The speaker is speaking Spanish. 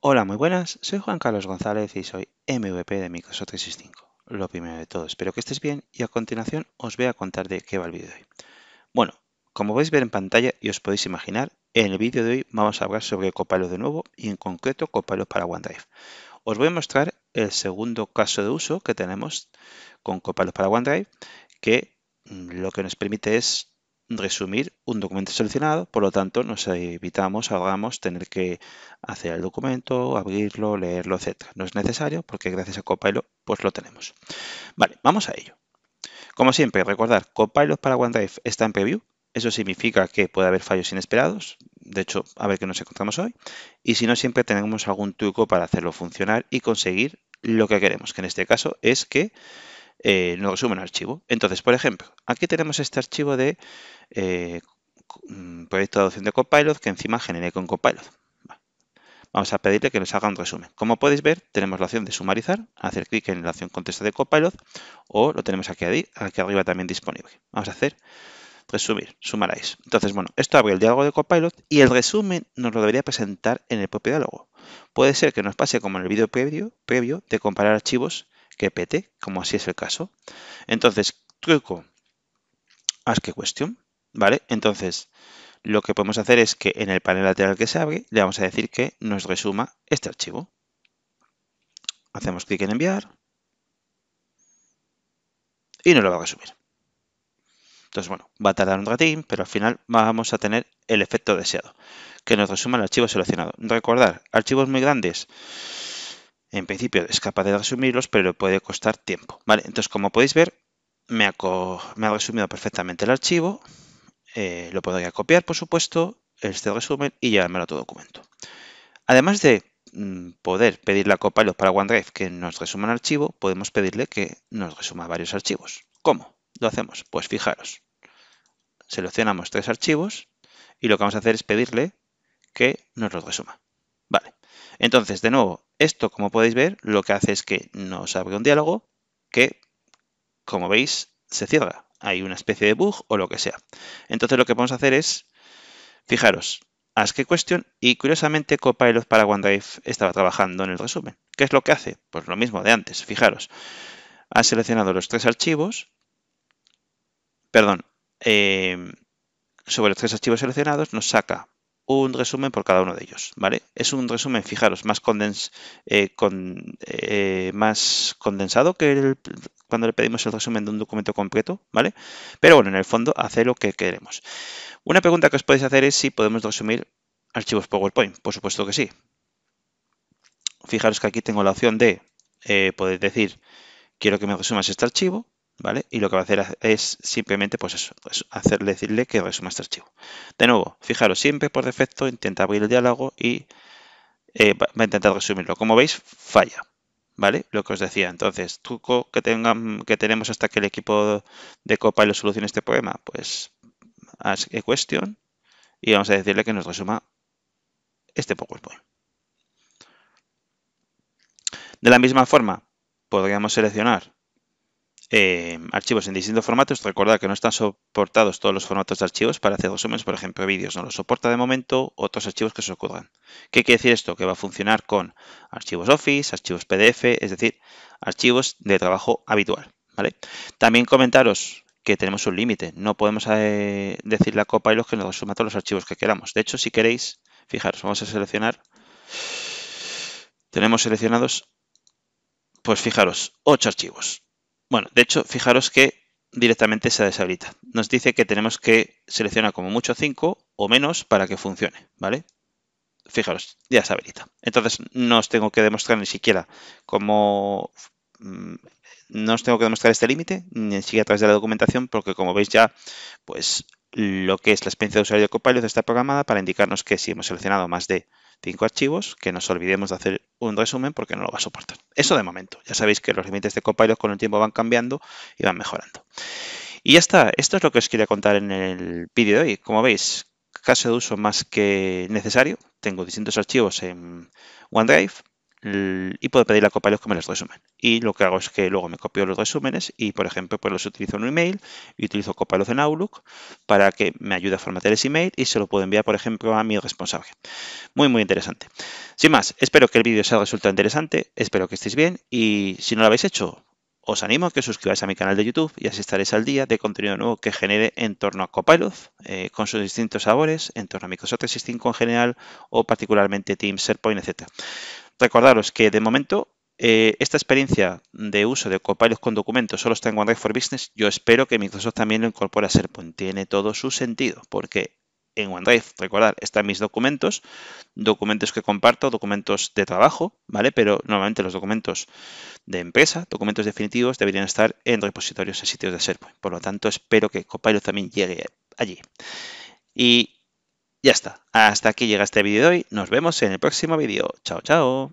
Hola, muy buenas, soy Juan Carlos González y soy MVP de Microsoft 365. Lo primero de todo, espero que estés bien y a continuación os voy a contar de qué va el vídeo de hoy. Bueno, como podéis ver en pantalla y os podéis imaginar, en el vídeo de hoy vamos a hablar sobre Copilot de nuevo y en concreto Copilot para OneDrive. Os voy a mostrar el segundo caso de uso que tenemos con Copilot para OneDrive, que mm, lo que nos permite es resumir un documento seleccionado, por lo tanto nos evitamos, hagamos, tener que hacer el documento, abrirlo, leerlo, etc. No es necesario porque gracias a Copilot pues lo tenemos. Vale, vamos a ello. Como siempre, recordar, Copilot para OneDrive está en preview, eso significa que puede haber fallos inesperados, de hecho, a ver qué nos encontramos hoy, y si no, siempre tenemos algún truco para hacerlo funcionar y conseguir lo que queremos, que en este caso es que eh, nos sube un archivo. Entonces, por ejemplo, aquí tenemos este archivo de eh, mm, proyecto de adopción de Copilot que encima generé con Copilot. Vamos a pedirle que nos haga un resumen. Como podéis ver, tenemos la opción de sumarizar, hacer clic en la opción contexto de Copilot o lo tenemos aquí, aquí arriba también disponible. Vamos a hacer resumir, sumaráis. Entonces, bueno, esto abre el diálogo de Copilot y el resumen nos lo debería presentar en el propio diálogo. Puede ser que nos pase como en el vídeo previo de comparar archivos que pete, como así es el caso. Entonces, truco, ask a question, ¿vale? Entonces, lo que podemos hacer es que en el panel lateral que se abre, le vamos a decir que nos resuma este archivo. Hacemos clic en enviar y nos lo va a resumir. Entonces, bueno, va a tardar un ratín, pero al final vamos a tener el efecto deseado, que nos resuma el archivo seleccionado. Recordar, archivos muy grandes, en principio es capaz de resumirlos, pero puede costar tiempo. Vale, entonces como podéis ver, me ha, resumido perfectamente el archivo. Eh, lo podría copiar, por supuesto, este resumen y llevármelo a otro documento. Además de mm, poder pedirle a Copilot para OneDrive que nos resuma un archivo, podemos pedirle que nos resuma varios archivos. ¿Cómo? Lo hacemos. Pues fijaros, seleccionamos tres archivos y lo que vamos a hacer es pedirle que nos los resuma. Vale. Entonces, de nuevo, esto, como podéis ver, lo que hace es que nos abre un diálogo que, como veis, se cierra. Hay una especie de bug o lo que sea. Entonces lo que podemos hacer es, fijaros, ask a question y curiosamente Copilot para OneDrive estaba trabajando en el resumen. ¿Qué es lo que hace? Pues lo mismo de antes, fijaros. Ha seleccionado los tres archivos, perdón, eh, sobre los tres archivos seleccionados nos saca un resumen por cada uno de ellos, ¿vale? Es un resumen, fijaros, eh, eh, más, condensado que el, cuando le pedimos el resumen de un documento completo, ¿vale? Pero bueno, en el fondo hace lo que queremos. Una pregunta que os podéis hacer es si podemos resumir archivos PowerPoint. Por supuesto que sí. Fijaros que aquí tengo la opción de eh, poder decir, quiero que me resumas este archivo, y lo que va a hacer es simplemente, pues eso, hacerle decirle que resuma este archivo. De nuevo, fijaros, siempre por defecto intenta abrir el diálogo y eh, va a intentar resumirlo. Como veis, falla, ¿vale? Lo que os decía. Entonces, truco que, tengan, que tenemos hasta que el equipo de Copa lo solucione este problema, pues ask a question y vamos a decirle que nos resuma este PowerPoint. De la misma forma, podríamos seleccionar Em, archivos en distintos formatos. Recordad que no están soportados todos los formatos de archivos. Para hacer resúmenes, por ejemplo, vídeos no los soporta de momento, otros archivos que se ocurran. ¿Qué quiere decir esto? Que va a funcionar con archivos Office, archivos PDF, es decir, archivos de trabajo habitual. ¿vale? También comentaros que tenemos un límite. No podemos eh, decir la copa y los que nos resuma todos los archivos que queramos. De hecho, si queréis, fijaros, vamos a seleccionar. Tenemos seleccionados, pues fijaros, 8 archivos. Bueno, de hecho, fijaros que directamente se deshabilita. Nos dice que tenemos que seleccionar como mucho 5 o menos para que funcione, ¿vale? Fijaros, ya se habilita. Entonces, no os tengo que demostrar ni siquiera cómo... Mm, no os tengo que demostrar este límite, ni siquiera a través de la documentación, porque como veis ya, pues lo que es la experiencia de usuario de Copilot está programada para indicarnos que si hemos seleccionado más de 5 archivos, que nos olvidemos de hacer un resumen porque no lo va a soportar. Eso de momento. Ya sabéis que los límites de Copilot con el tiempo van cambiando y van mejorando. Y ya está. Esto es lo que os quería contar en el vídeo de hoy. Como veis, caso de uso más que necesario. Tengo distintos archivos en OneDrive y puedo pedir a Copilot que me los resumen. Y lo que hago es que luego me copio los resúmenes y, por ejemplo, pues los utilizo en un email y utilizo Copilot en Outlook para que me ayude a formatear ese email y se lo puedo enviar, por ejemplo, a mi responsable. Muy, muy interesante. Sin más, espero que el vídeo os haya resultado interesante, espero que estéis bien y si no lo habéis hecho, os animo a que os suscribáis a mi canal de YouTube y así estaréis al día de contenido nuevo que genere en torno a Copilot, eh, con sus distintos sabores, en torno a Microsoft 365 en general o particularmente Teams, SharePoint, etc. Recordaros que de momento eh, esta experiencia de uso de Copilot con documentos solo está en OneDrive for Business. Yo espero que Microsoft también lo incorpore a SharePoint. Tiene todo su sentido porque en OneDrive, recordar, están mis documentos, documentos que comparto, documentos de trabajo, ¿vale? Pero normalmente los documentos de empresa, documentos definitivos, deberían estar en repositorios y sitios de SharePoint. Por lo tanto, espero que Copilot también llegue allí. Y ya está, hasta aquí llega este vídeo de hoy, nos vemos en el próximo vídeo. Chao, chao.